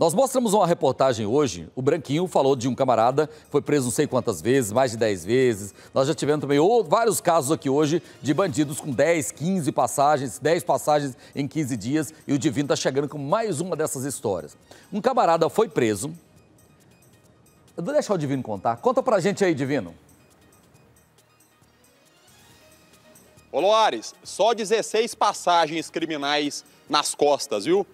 Nós mostramos uma reportagem hoje, o Branquinho falou de um camarada, foi preso não sei quantas vezes, mais de 10 vezes. Nós já tivemos também vários casos aqui hoje de bandidos com 10, 15 passagens, 10 passagens em 15 dias e o Divino está chegando com mais uma dessas histórias. Um camarada foi preso. Eu vou deixar o Divino contar. Conta pra gente aí, Divino. Ô Loares, só 16 passagens criminais nas costas, viu?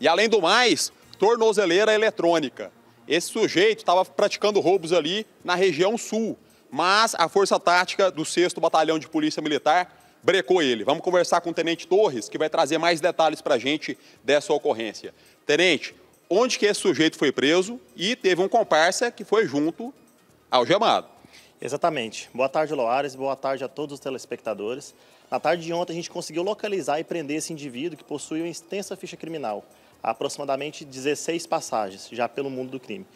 E além do mais, tornozeleira eletrônica. Esse sujeito estava praticando roubos ali na região sul, mas a Força Tática do 6 Batalhão de Polícia Militar brecou ele. Vamos conversar com o Tenente Torres, que vai trazer mais detalhes para a gente dessa ocorrência. Tenente, onde que esse sujeito foi preso e teve um comparsa que foi junto ao gemado. Exatamente. Boa tarde, Loares. Boa tarde a todos os telespectadores. Na tarde de ontem, a gente conseguiu localizar e prender esse indivíduo que possui uma extensa ficha criminal aproximadamente 16 passagens já pelo mundo do crime.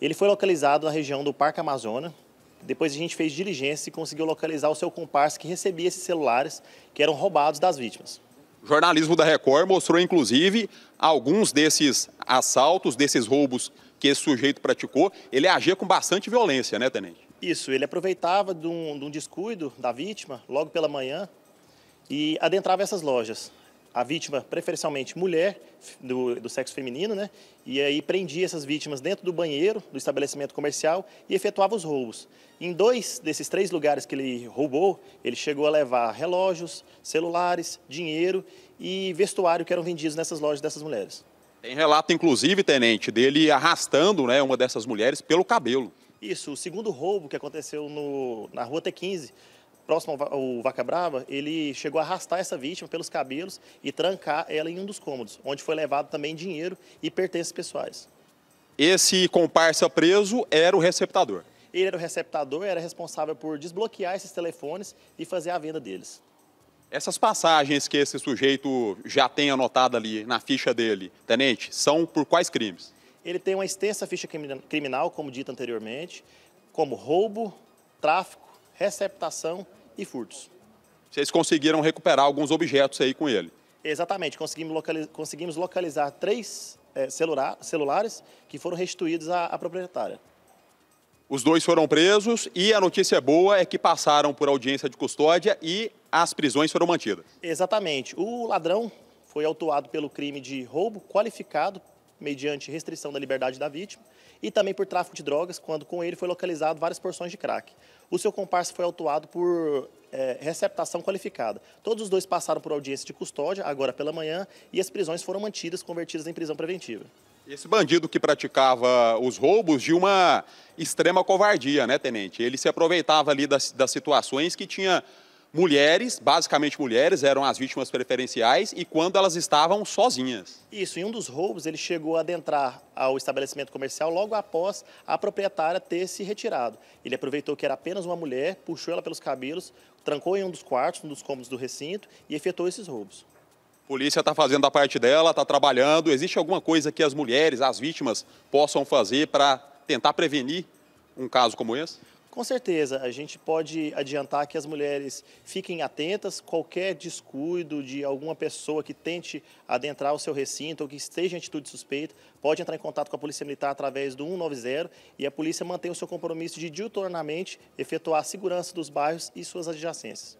Ele foi localizado na região do Parque Amazônia. Depois a gente fez diligência e conseguiu localizar o seu comparsa que recebia esses celulares que eram roubados das vítimas. O jornalismo da Record mostrou, inclusive, alguns desses assaltos, desses roubos que esse sujeito praticou. Ele agia com bastante violência, né, Tenente? Isso, ele aproveitava de um, de um descuido da vítima, logo pela manhã, e adentrava essas lojas a vítima, preferencialmente mulher, do, do, sexo feminino, né? E aí prendia essas vítimas dentro do banheiro do estabelecimento comercial e efetuava os roubos. Em dois desses três lugares que ele roubou, ele chegou a levar relógios, celulares, dinheiro e vestuário que eram vendidos nessas lojas dessas mulheres. Tem relato, inclusive, tenente, dele arrastando né, uma dessas mulheres pelo cabelo. Isso, o segundo roubo que aconteceu no, na rua T15 próximo ao Vaca Brava, ele chegou a arrastar essa vítima pelos cabelos e trancar ela em um dos cômodos, onde foi levado também dinheiro e pertences pessoais. Esse comparsa preso era o receptador? Ele era o receptador, era responsável por desbloquear esses telefones e fazer a venda deles. Essas passagens que esse sujeito já tem anotado ali na ficha dele, tenente, são por quais crimes? Ele tem uma extensa ficha criminal, como dito anteriormente, como roubo, tráfico, receptação e furtos. Vocês conseguiram recuperar alguns objetos aí com ele? Exatamente, conseguimos localizar, conseguimos localizar três é, celular, celulares que foram restituídos à, à proprietária. Os dois foram presos e a notícia boa é que passaram por audiência de custódia e as prisões foram mantidas. Exatamente. O ladrão foi autuado pelo crime de roubo qualificado mediante restrição da liberdade da vítima, e também por tráfico de drogas, quando com ele foi localizado várias porções de crack. O seu comparsa foi autuado por é, receptação qualificada. Todos os dois passaram por audiência de custódia, agora pela manhã, e as prisões foram mantidas, convertidas em prisão preventiva. Esse bandido que praticava os roubos de uma extrema covardia, né, tenente? Ele se aproveitava ali das, das situações que tinha mulheres, basicamente mulheres, eram as vítimas preferenciais e quando elas estavam sozinhas. Isso, em um dos roubos ele chegou a adentrar ao estabelecimento comercial logo após a proprietária ter se retirado. Ele aproveitou que era apenas uma mulher, puxou ela pelos cabelos, trancou em um dos quartos, um dos cômodos do recinto e efetuou esses roubos. A polícia está fazendo a parte dela, está trabalhando. Existe alguma coisa que as mulheres, as vítimas, possam fazer para tentar prevenir um caso como esse? Com certeza, a gente pode adiantar que as mulheres fiquem atentas, qualquer descuido de alguma pessoa que tente adentrar o seu recinto ou que esteja em atitude suspeita, pode entrar em contato com a Polícia Militar através do 190 e a polícia mantém o seu compromisso de diuturnamente efetuar a segurança dos bairros e suas adjacências.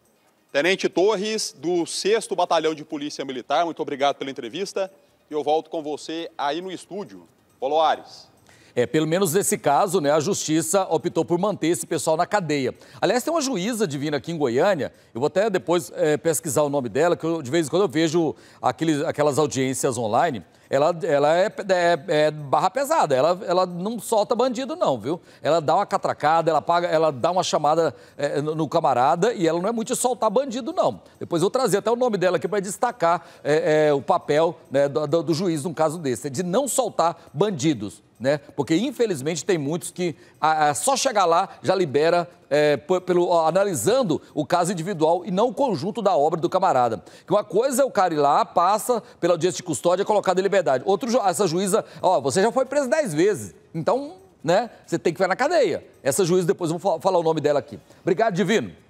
Tenente Torres, do 6 Batalhão de Polícia Militar, muito obrigado pela entrevista. E eu volto com você aí no estúdio. Polo Ares. É, pelo menos nesse caso, né, a justiça optou por manter esse pessoal na cadeia. Aliás, tem uma juíza divina aqui em Goiânia, eu vou até depois é, pesquisar o nome dela, que eu, de vez em quando eu vejo aqueles, aquelas audiências online. Ela, ela é, é, é, barra pesada, ela, ela não solta bandido, não, viu? Ela dá uma catracada, ela paga, ela dá uma chamada é, no, no camarada e ela não é muito de soltar bandido, não. Depois eu vou trazer até o nome dela aqui para destacar é, é, o papel né, do, do, juiz num caso desse, é de não soltar bandidos. Né? Porque infelizmente tem muitos que a, a, só chegar lá já libera é, pelo, analisando o caso individual e não o conjunto da obra do camarada. Que uma coisa é o cara ir lá, passa pela audiência de custódia, é colocado em liberdade. Outro, essa juíza, ó, você já foi preso dez vezes, então, né, você tem que ficar na cadeia. Essa juíza, depois eu vou falar o nome dela aqui. Obrigado, Divino.